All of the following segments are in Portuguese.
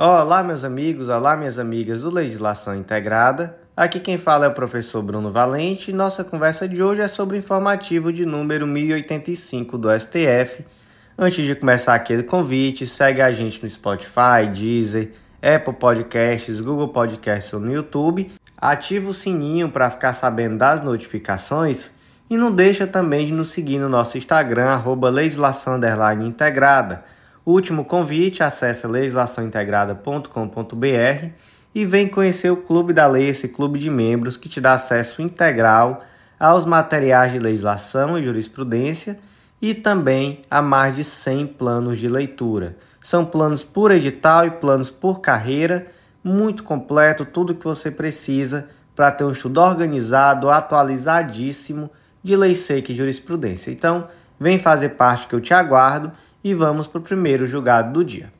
Olá, meus amigos, olá, minhas amigas do Legislação Integrada. Aqui quem fala é o professor Bruno Valente e nossa conversa de hoje é sobre o informativo de número 1085 do STF. Antes de começar aquele convite, segue a gente no Spotify, Deezer, Apple Podcasts, Google Podcasts ou no YouTube. Ativa o sininho para ficar sabendo das notificações e não deixa também de nos seguir no nosso Instagram, arroba legislação integrada. Último convite, acesse legislaçãointegrada.com.br e vem conhecer o Clube da Lei, esse clube de membros que te dá acesso integral aos materiais de legislação e jurisprudência e também a mais de 100 planos de leitura. São planos por edital e planos por carreira, muito completo, tudo que você precisa para ter um estudo organizado, atualizadíssimo de lei seca e jurisprudência. Então, vem fazer parte que eu te aguardo e vamos para o primeiro julgado do dia.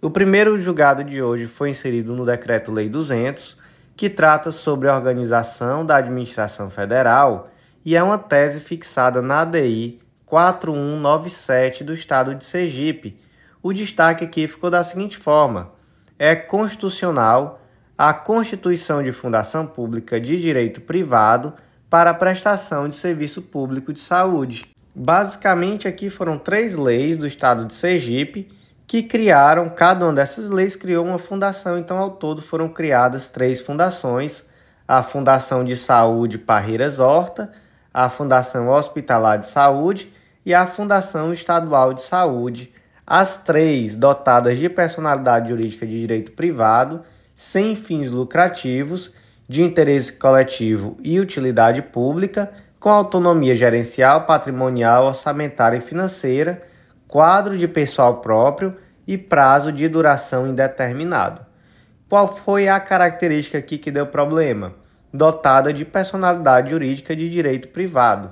O primeiro julgado de hoje foi inserido no Decreto-Lei 200, que trata sobre a organização da administração federal e é uma tese fixada na ADI 4197 do Estado de Sergipe. O destaque aqui ficou da seguinte forma: é constitucional a constituição de fundação pública de direito privado para a prestação de serviço público de saúde. Basicamente, aqui foram três leis do estado de Sergipe que criaram, cada uma dessas leis criou uma fundação, então ao todo foram criadas três fundações: a Fundação de Saúde Parreiras Horta, a Fundação Hospitalar de Saúde e a Fundação Estadual de Saúde, as três dotadas de personalidade jurídica de direito privado, sem fins lucrativos, de interesse coletivo e utilidade pública com autonomia gerencial, patrimonial, orçamentária e financeira, quadro de pessoal próprio e prazo de duração indeterminado. Qual foi a característica aqui que deu problema? Dotada de personalidade jurídica de direito privado.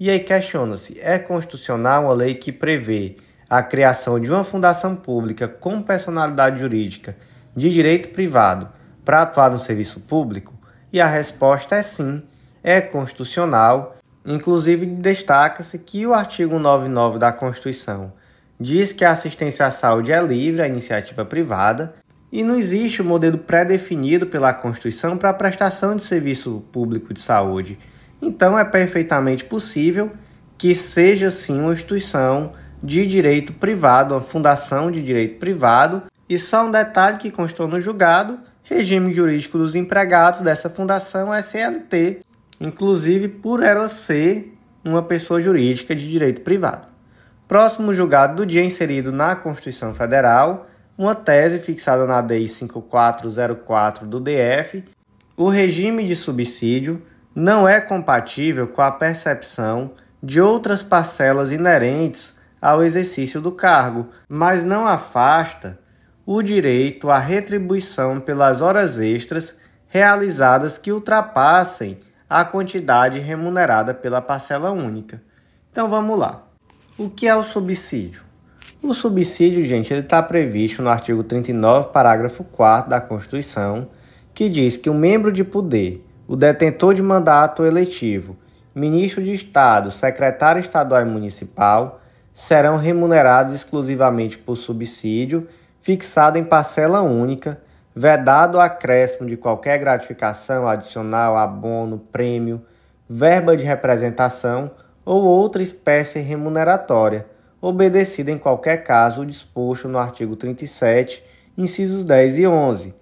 E aí questiona-se: é constitucional uma lei que prevê a criação de uma fundação pública com personalidade jurídica de direito privado para atuar no serviço público? E a resposta é sim é constitucional, inclusive destaca-se que o artigo 99 da Constituição diz que a assistência à saúde é livre à iniciativa privada e não existe o um modelo pré-definido pela Constituição para a prestação de serviço público de saúde. Então é perfeitamente possível que seja sim uma instituição de direito privado, uma fundação de direito privado, e só um detalhe que constou no julgado, regime jurídico dos empregados dessa fundação é CLT, inclusive por ela ser uma pessoa jurídica de direito privado. Próximo julgado do dia inserido na Constituição Federal, uma tese fixada na DI 5404 do DF, o regime de subsídio não é compatível com a percepção de outras parcelas inerentes ao exercício do cargo, mas não afasta o direito à retribuição pelas horas extras realizadas que ultrapassem a quantidade remunerada pela parcela única. Então vamos lá. O que é o subsídio? O subsídio, gente, ele está previsto no artigo 39, parágrafo 4 da Constituição, que diz que o membro de poder, o detentor de mandato eletivo, ministro de Estado, secretário estadual e municipal serão remunerados exclusivamente por subsídio fixado em parcela única vedado o acréscimo de qualquer gratificação adicional, abono, prêmio, verba de representação ou outra espécie remuneratória, obedecida em qualquer caso o disposto no artigo 37, incisos 10 e 11.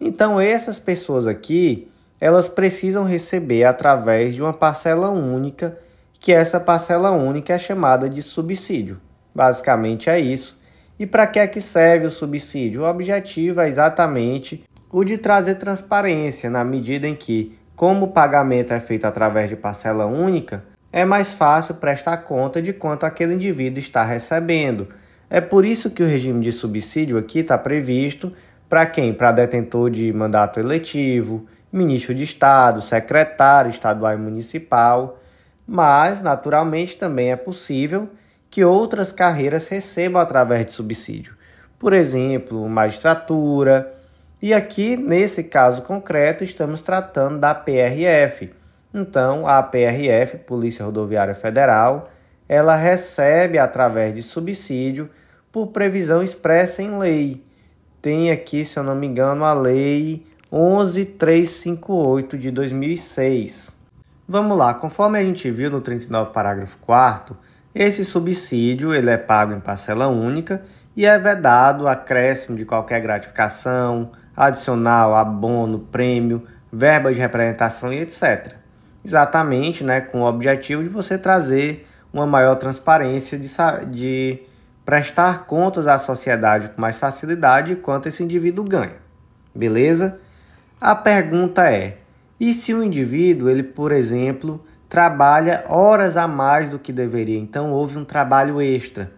Então, essas pessoas aqui, elas precisam receber através de uma parcela única, que essa parcela única é chamada de subsídio. Basicamente é isso e para que é que serve o subsídio? O objetivo é exatamente o de trazer transparência, na medida em que, como o pagamento é feito através de parcela única, é mais fácil prestar conta de quanto aquele indivíduo está recebendo. É por isso que o regime de subsídio aqui está previsto para quem? Para detentor de mandato eletivo, ministro de Estado, secretário estadual e municipal, mas naturalmente também é possível que outras carreiras recebam através de subsídio, por exemplo, magistratura. E aqui, nesse caso concreto, estamos tratando da PRF. Então, a PRF, Polícia Rodoviária Federal, ela recebe através de subsídio por previsão expressa em lei. Tem aqui, se eu não me engano, a lei 11358 de 2006. Vamos lá, conforme a gente viu no 39 parágrafo 4 esse subsídio ele é pago em parcela única e é vedado acréscimo de qualquer gratificação, adicional, abono, prêmio, verba de representação e etc. Exatamente né, com o objetivo de você trazer uma maior transparência, de, de prestar contas à sociedade com mais facilidade quanto esse indivíduo ganha. Beleza? A pergunta é: e se o indivíduo, ele, por exemplo, trabalha horas a mais do que deveria, então houve um trabalho extra.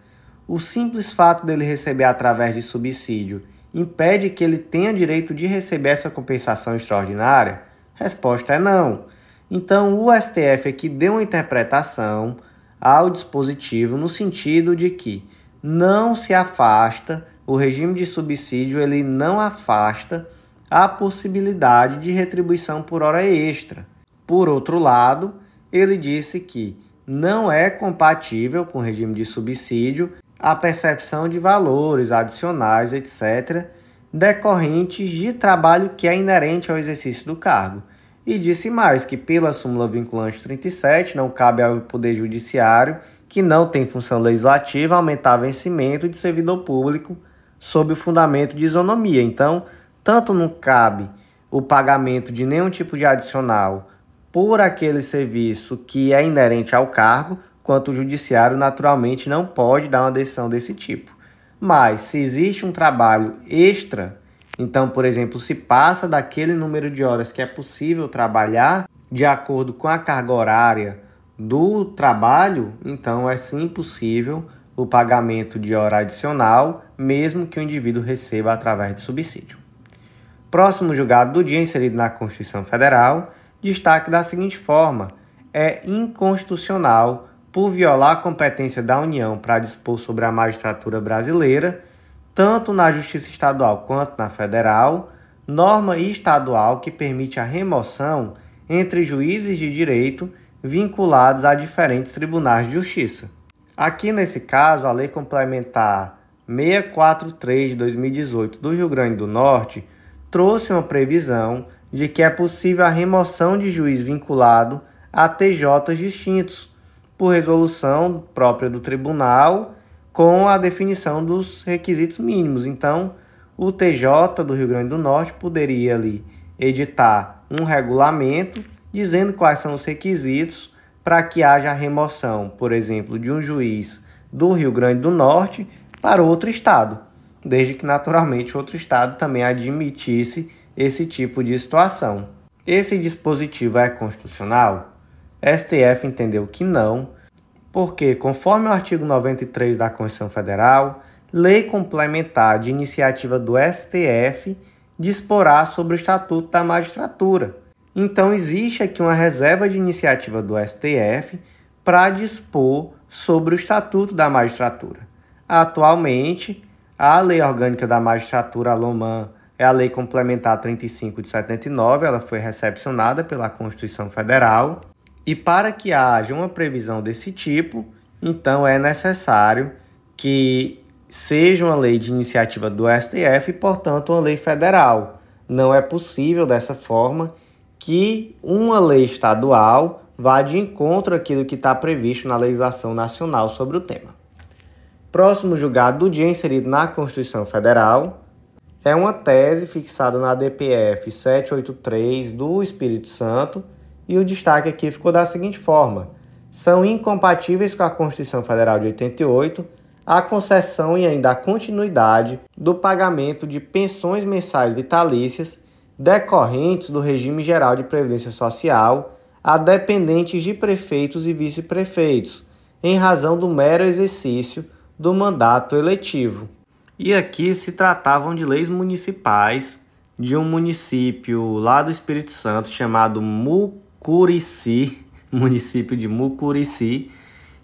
O simples fato dele receber através de subsídio impede que ele tenha direito de receber essa compensação extraordinária? Resposta é não. Então, o STF aqui é deu uma interpretação ao dispositivo no sentido de que não se afasta, o regime de subsídio ele não afasta a possibilidade de retribuição por hora extra. Por outro lado, ele disse que não é compatível com o regime de subsídio a percepção de valores adicionais, etc., decorrentes de trabalho que é inerente ao exercício do cargo. E disse mais que, pela súmula vinculante 37, não cabe ao Poder Judiciário, que não tem função legislativa, aumentar vencimento de servidor público sob o fundamento de isonomia. Então, tanto não cabe o pagamento de nenhum tipo de adicional por aquele serviço que é inerente ao cargo, quanto o judiciário naturalmente não pode dar uma decisão desse tipo. Mas se existe um trabalho extra, então, por exemplo, se passa daquele número de horas que é possível trabalhar de acordo com a carga horária do trabalho, então é sim possível o pagamento de hora adicional, mesmo que o indivíduo receba através de subsídio. Próximo julgado do dia inserido na Constituição Federal destaque da seguinte forma: é inconstitucional por violar a competência da União para dispor sobre a magistratura brasileira, tanto na Justiça Estadual quanto na Federal, norma estadual que permite a remoção entre juízes de direito vinculados a diferentes tribunais de justiça. Aqui nesse caso, a Lei Complementar 643 de 2018 do Rio Grande do Norte trouxe uma previsão de que é possível a remoção de juiz vinculado a TJs distintos, por resolução própria do tribunal, com a definição dos requisitos mínimos. Então, o TJ do Rio Grande do Norte poderia ali editar um regulamento dizendo quais são os requisitos para que haja a remoção, por exemplo, de um juiz do Rio Grande do Norte para outro estado, desde que naturalmente outro estado também admitisse esse tipo de situação. Esse dispositivo é constitucional? STF entendeu que não, porque, conforme o artigo 93 da Constituição Federal, lei complementar de iniciativa do STF disporá sobre o Estatuto da Magistratura. Então, existe aqui uma reserva de iniciativa do STF para dispor sobre o Estatuto da Magistratura. Atualmente, a Lei Orgânica da Magistratura Loman é a Lei Complementar 35 de 79, ela foi recepcionada pela Constituição Federal, e para que haja uma previsão desse tipo, então é necessário que seja uma lei de iniciativa do STF e, portanto, uma lei federal. Não é possível dessa forma que uma lei estadual vá de encontro àquilo que está previsto na legislação nacional sobre o tema. Próximo julgado do dia é inserido na Constituição Federal é uma tese fixada na DPF 783 do Espírito Santo e o destaque aqui ficou da seguinte forma: são incompatíveis com a Constituição Federal de 88 a concessão e ainda a continuidade do pagamento de pensões mensais vitalícias decorrentes do regime geral de previdência social a dependentes de prefeitos e vice-prefeitos, em razão do mero exercício do mandato eletivo. E aqui se tratavam de leis municipais de um município lá do Espírito Santo chamado Mucurici, município de Mucurici,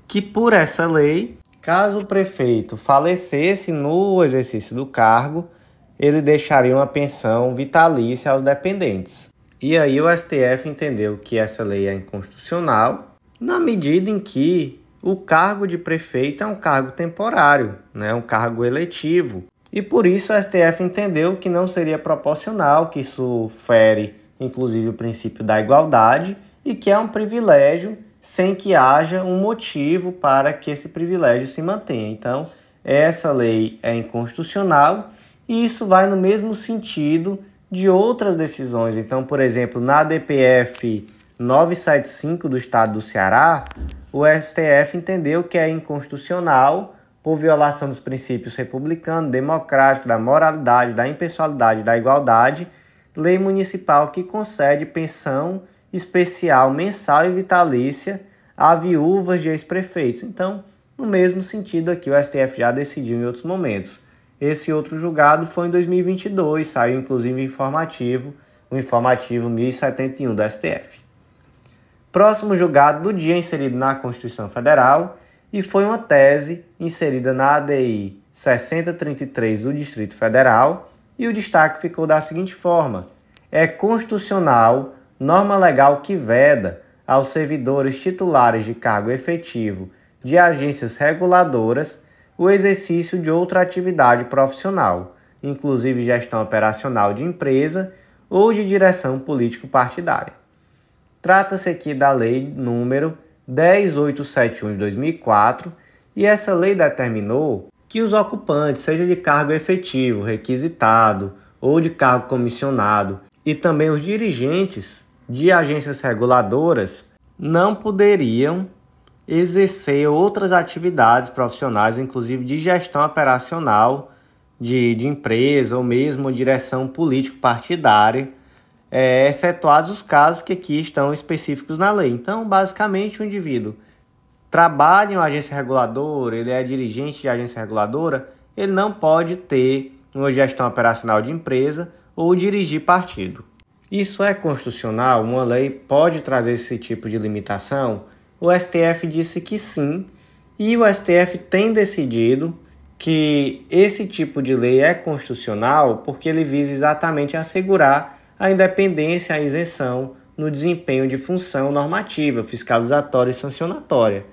que por essa lei, caso o prefeito falecesse no exercício do cargo, ele deixaria uma pensão vitalícia aos dependentes. E aí o STF entendeu que essa lei é inconstitucional, na medida em que o cargo de prefeito é um cargo temporário, né? um cargo eletivo. E por isso o STF entendeu que não seria proporcional, que isso fere inclusive o princípio da igualdade e que é um privilégio sem que haja um motivo para que esse privilégio se mantenha. Então, essa lei é inconstitucional e isso vai no mesmo sentido de outras decisões. Então, por exemplo, na DPF 975 do estado do Ceará, o STF entendeu que é inconstitucional por violação dos princípios republicano, democrático, da moralidade, da impessoalidade, da igualdade, lei municipal que concede pensão especial mensal e vitalícia a viúvas de ex-prefeitos. Então, no mesmo sentido aqui, o STF já decidiu em outros momentos. Esse outro julgado foi em 2022, saiu inclusive informativo, o informativo 1071 do STF próximo julgado do dia inserido na Constituição Federal e foi uma tese inserida na ADI 6033 do Distrito Federal e o destaque ficou da seguinte forma: é constitucional norma legal que veda aos servidores titulares de cargo efetivo de agências reguladoras o exercício de outra atividade profissional, inclusive gestão operacional de empresa ou de direção político-partidária. Trata-se aqui da lei número 10871 de 2004, e essa lei determinou que os ocupantes, seja de cargo efetivo, requisitado ou de cargo comissionado, e também os dirigentes de agências reguladoras, não poderiam exercer outras atividades profissionais, inclusive de gestão operacional de, de empresa ou mesmo direção político-partidária, é, excetuados os casos que aqui estão específicos na lei. Então, basicamente, o indivíduo trabalha em uma agência reguladora, ele é dirigente de agência reguladora, ele não pode ter uma gestão operacional de empresa ou dirigir partido. Isso é constitucional? Uma lei pode trazer esse tipo de limitação? O STF disse que sim, e o STF tem decidido que esse tipo de lei é constitucional porque ele visa exatamente assegurar a independência e a isenção no desempenho de função normativa, fiscalizatória e sancionatória.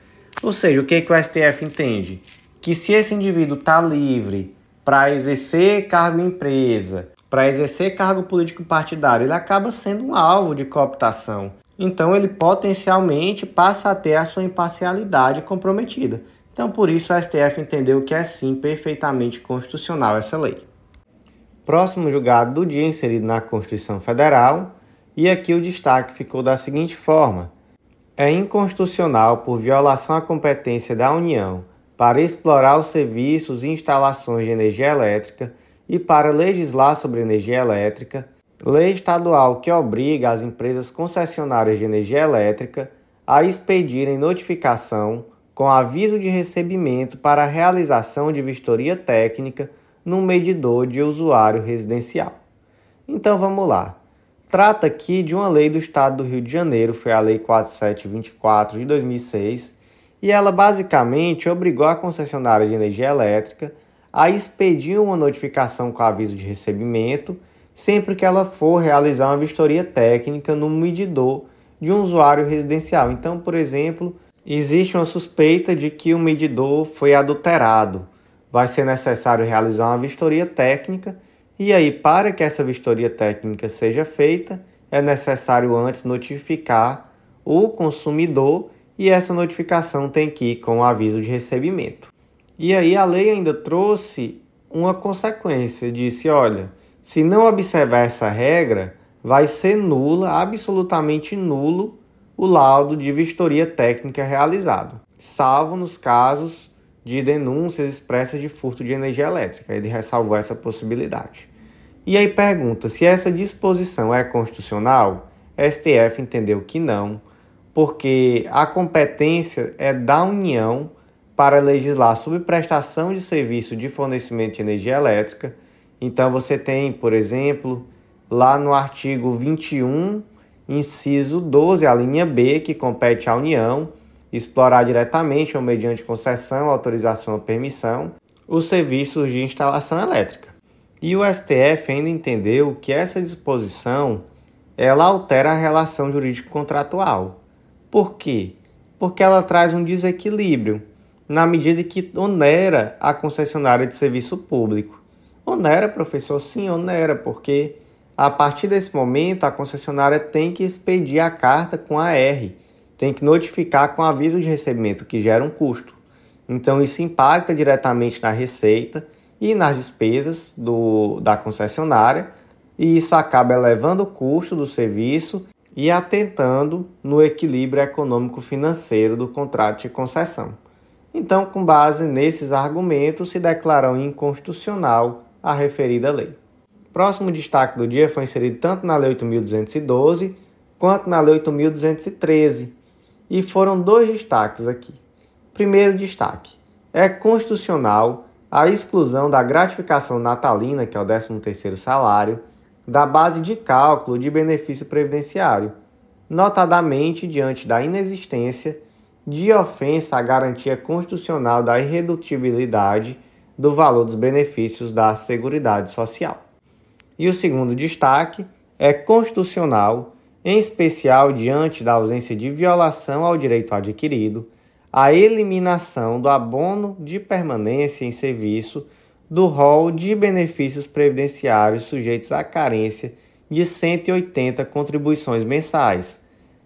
Ou seja, o que, que o STF entende? Que se esse indivíduo está livre para exercer cargo em empresa, para exercer cargo político partidário, ele acaba sendo um alvo de cooptação. Então ele potencialmente passa a ter a sua imparcialidade comprometida. Então por isso o STF entendeu que é sim perfeitamente constitucional essa lei próximo julgado do dia inserido na Constituição Federal, e aqui o destaque ficou da seguinte forma: é inconstitucional por violação à competência da União para explorar os serviços e instalações de energia elétrica e para legislar sobre energia elétrica, lei estadual que obriga as empresas concessionárias de energia elétrica a expedirem notificação com aviso de recebimento para a realização de vistoria técnica num medidor de usuário residencial. Então vamos lá. Trata aqui de uma lei do Estado do Rio de Janeiro, foi a Lei 4724 de 2006, e ela basicamente obrigou a concessionária de energia elétrica a expedir uma notificação com aviso de recebimento sempre que ela for realizar uma vistoria técnica no medidor de um usuário residencial. Então, por exemplo, existe uma suspeita de que o medidor foi adulterado vai ser necessário realizar uma vistoria técnica, e aí, para que essa vistoria técnica seja feita, é necessário antes notificar o consumidor e essa notificação tem que ir com o aviso de recebimento. E aí a lei ainda trouxe uma consequência, disse, olha, se não observar essa regra, vai ser nula, absolutamente nulo, o laudo de vistoria técnica realizado, salvo nos casos de denúncias expressas de furto de energia elétrica. Ele ressalvou essa possibilidade. E aí pergunta se essa disposição é constitucional. STF entendeu que não, porque a competência é da União para legislar sobre prestação de serviço de fornecimento de energia elétrica. Então você tem, por exemplo, lá no artigo 21, inciso 12, a linha B, que compete à União explorar diretamente ou mediante concessão, autorização ou permissão os serviços de instalação elétrica. E o STF ainda entendeu que essa disposição ela altera a relação jurídico-contratual. Por quê? Porque ela traz um desequilíbrio na medida que onera a concessionária de serviço público. Onera, professor? Sim, onera, porque a partir desse momento a concessionária tem que expedir a carta com a R tem que notificar com aviso de recebimento, que gera um custo. Então, isso impacta diretamente na receita e nas despesas do, da concessionária, e isso acaba elevando o custo do serviço e atentando no equilíbrio econômico-financeiro do contrato de concessão. Então, com base nesses argumentos, se declarou inconstitucional a referida lei. Próximo destaque do dia foi inserido tanto na Lei 8.212 quanto na Lei 8.213, e foram dois destaques aqui. Primeiro destaque: é constitucional a exclusão da gratificação natalina, que é o 13º salário, da base de cálculo de benefício previdenciário, notadamente diante da inexistência de ofensa à garantia constitucional da irredutibilidade do valor dos benefícios da Seguridade Social. E o segundo destaque é constitucional em especial diante da ausência de violação ao direito adquirido, a eliminação do abono de permanência em serviço do rol de benefícios previdenciários sujeitos à carência de 180 contribuições mensais,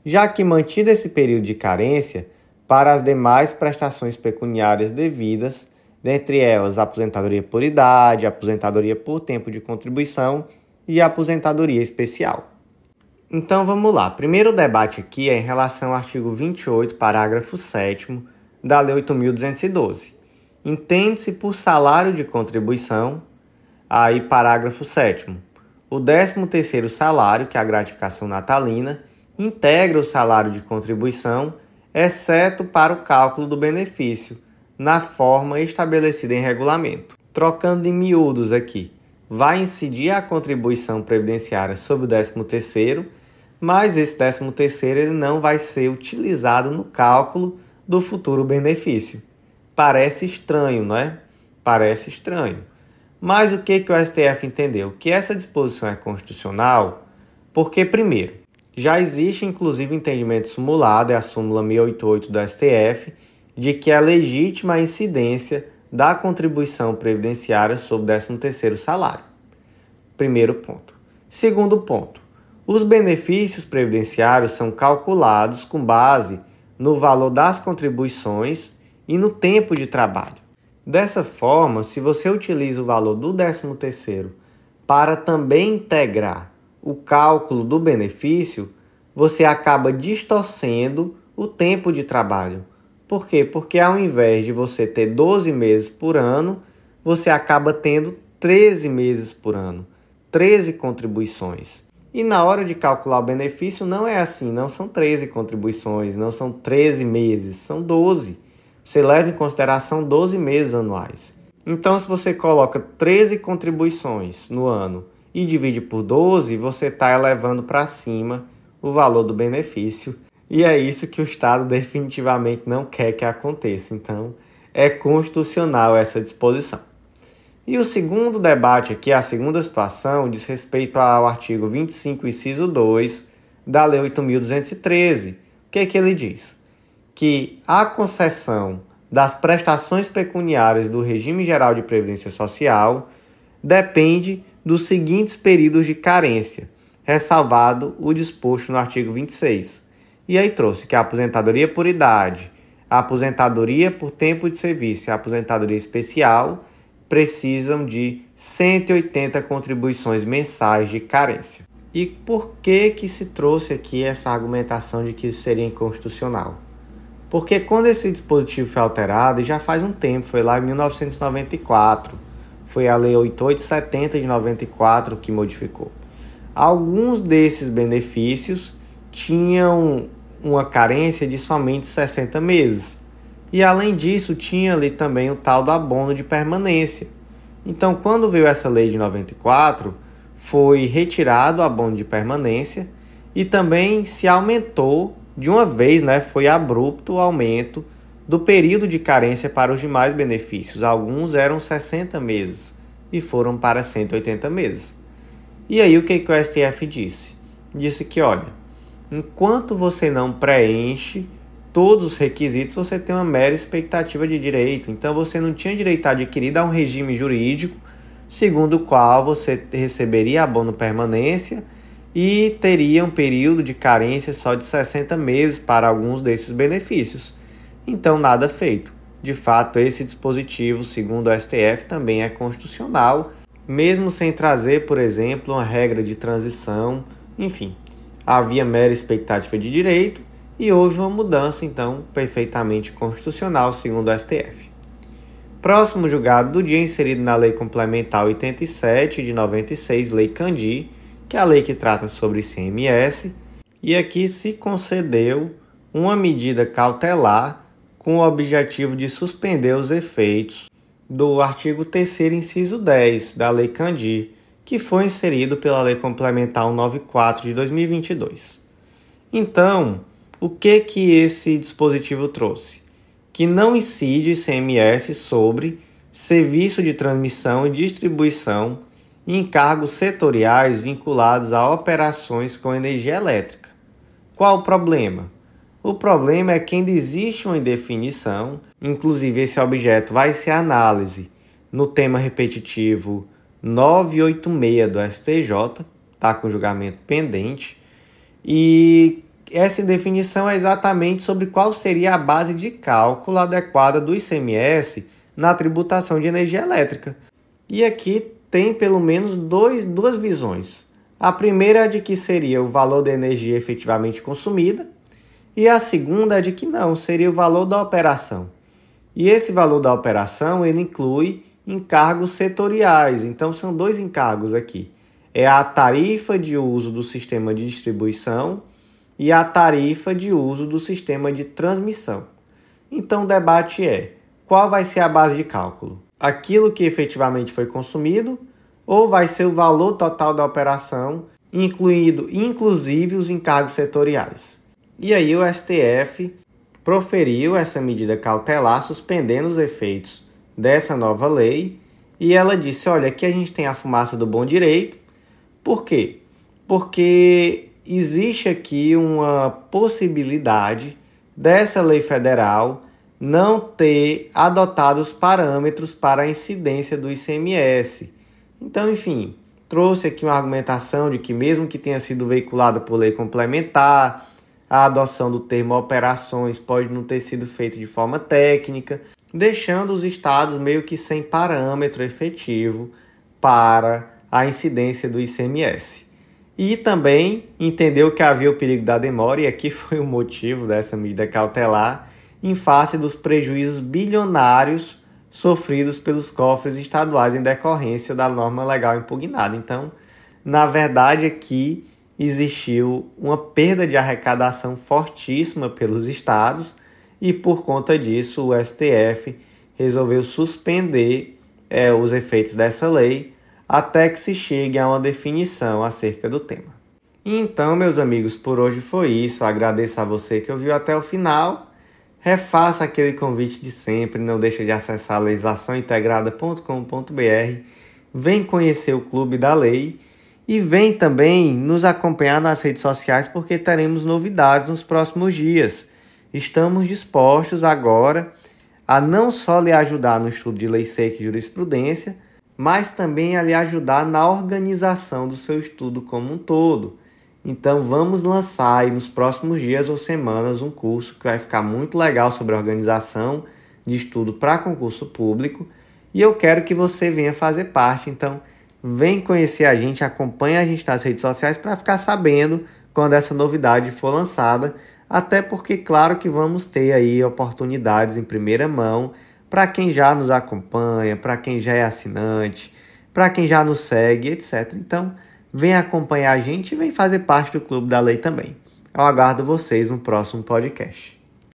já que mantido esse período de carência para as demais prestações pecuniárias devidas, dentre elas aposentadoria por idade, aposentadoria por tempo de contribuição e aposentadoria especial. Então vamos lá. Primeiro debate aqui é em relação ao artigo 28, parágrafo 7 da Lei 8.212. Entende-se por salário de contribuição, aí parágrafo 7 o 13 salário, que é a gratificação natalina, integra o salário de contribuição, exceto para o cálculo do benefício, na forma estabelecida em regulamento. Trocando em miúdos aqui, vai incidir a contribuição previdenciária sobre o 13º mas esse 13 terceiro ele não vai ser utilizado no cálculo do futuro benefício. Parece estranho, não é? Parece estranho. Mas o que, que o STF entendeu? Que essa disposição é constitucional porque, primeiro, já existe inclusive entendimento simulado, é a súmula 688 do STF, de que é legítima a incidência da contribuição previdenciária sobre o 13 salário. Primeiro ponto. Segundo ponto, os benefícios previdenciários são calculados com base no valor das contribuições e no tempo de trabalho. Dessa forma, se você utiliza o valor do 13º para também integrar o cálculo do benefício, você acaba distorcendo o tempo de trabalho. Por quê? Porque ao invés de você ter 12 meses por ano, você acaba tendo 13 meses por ano, 13 contribuições. E na hora de calcular o benefício, não é assim, não são 13 contribuições, não são 13 meses, são 12. Você leva em consideração 12 meses anuais. Então, se você coloca 13 contribuições no ano e divide por 12, você está elevando para cima o valor do benefício. E é isso que o Estado definitivamente não quer que aconteça. Então, é constitucional essa disposição. E o segundo debate aqui, a segunda situação, diz respeito ao artigo 25, inciso 2 da Lei 8.213. O que, é que ele diz? Que a concessão das prestações pecuniárias do regime geral de previdência social depende dos seguintes períodos de carência, ressalvado o disposto no artigo 26. E aí trouxe que a aposentadoria por idade, a aposentadoria por tempo de serviço e a aposentadoria especial precisam de 180 contribuições mensais de carência. E por que que se trouxe aqui essa argumentação de que isso seria inconstitucional? Porque quando esse dispositivo foi alterado, já faz um tempo, foi lá em 1994, foi a Lei 8870 de 94 que modificou. Alguns desses benefícios tinham uma carência de somente 60 meses. E além disso, tinha ali também o tal do abono de permanência. Então, quando veio essa lei de 94, foi retirado o abono de permanência e também se aumentou de uma vez, né? Foi abrupto o aumento do período de carência para os demais benefícios. Alguns eram 60 meses e foram para 180 meses. E aí o que, que o STF disse? Disse que, olha, enquanto você não preenche todos os requisitos, você tem uma mera expectativa de direito. Então, você não tinha direito adquirido a um regime jurídico segundo o qual você receberia abono permanência e teria um período de carência só de 60 meses para alguns desses benefícios. Então, nada feito. De fato, esse dispositivo, segundo o STF, também é constitucional, mesmo sem trazer, por exemplo, uma regra de transição. Enfim, havia mera expectativa de direito e houve uma mudança, então, perfeitamente constitucional, segundo o STF. Próximo julgado do dia inserido na Lei Complementar 87 de 96, Lei Candi, que é a lei que trata sobre CMS, e aqui se concedeu uma medida cautelar com o objetivo de suspender os efeitos do artigo 3 inciso 10 da Lei Candi, que foi inserido pela Lei Complementar 94 de 2022. Então, o que que esse dispositivo trouxe? Que não incide ICMS sobre serviço de transmissão e distribuição e encargos setoriais vinculados a operações com energia elétrica. Qual o problema? O problema é que ainda existe uma indefinição, inclusive esse objeto vai ser análise no tema repetitivo 986 do STJ, está com julgamento pendente, e essa definição é exatamente sobre qual seria a base de cálculo adequada do ICMS na tributação de energia elétrica. E aqui tem pelo menos dois, duas visões. A primeira é de que seria o valor da energia efetivamente consumida, e a segunda é de que não, seria o valor da operação. E esse valor da operação ele inclui encargos setoriais, então são dois encargos aqui: é a tarifa de uso do sistema de distribuição e a tarifa de uso do sistema de transmissão. Então, o debate é: qual vai ser a base de cálculo? Aquilo que efetivamente foi consumido ou vai ser o valor total da operação, incluindo inclusive os encargos setoriais? E aí, o STF proferiu essa medida cautelar suspendendo os efeitos dessa nova lei e ela disse: olha, aqui a gente tem a fumaça do bom direito, por quê? Porque existe aqui uma possibilidade dessa lei federal não ter adotado os parâmetros para a incidência do ICMS. Então, enfim, trouxe aqui uma argumentação de que, mesmo que tenha sido veiculada por lei complementar, a adoção do termo operações pode não ter sido feita de forma técnica, deixando os estados meio que sem parâmetro efetivo para a incidência do ICMS e também entendeu que havia o perigo da demora, e aqui foi o motivo dessa medida cautelar, em face dos prejuízos bilionários sofridos pelos cofres estaduais em decorrência da norma legal impugnada. Então, na verdade, aqui existiu uma perda de arrecadação fortíssima pelos estados, e por conta disso o STF resolveu suspender é, os efeitos dessa lei até que se chegue a uma definição acerca do tema. Então, meus amigos, por hoje foi isso. Agradeço a você que ouviu até o final. Refaça aquele convite de sempre, não deixe de acessar legislaçãointegrada.com.br. Vem conhecer o Clube da Lei e vem também nos acompanhar nas redes sociais porque teremos novidades nos próximos dias. Estamos dispostos agora a não só lhe ajudar no estudo de lei seca e jurisprudência, mas também a lhe ajudar na organização do seu estudo como um todo. Então vamos lançar aí nos próximos dias ou semanas um curso que vai ficar muito legal sobre organização de estudo para concurso público e eu quero que você venha fazer parte. Então vem conhecer a gente, acompanha a gente nas redes sociais para ficar sabendo quando essa novidade for lançada, até porque claro que vamos ter aí oportunidades em primeira mão para quem já nos acompanha, para quem já é assinante, para quem já nos segue, etc. Então, vem acompanhar a gente e vem fazer parte do Clube da Lei também. Eu aguardo vocês no próximo podcast.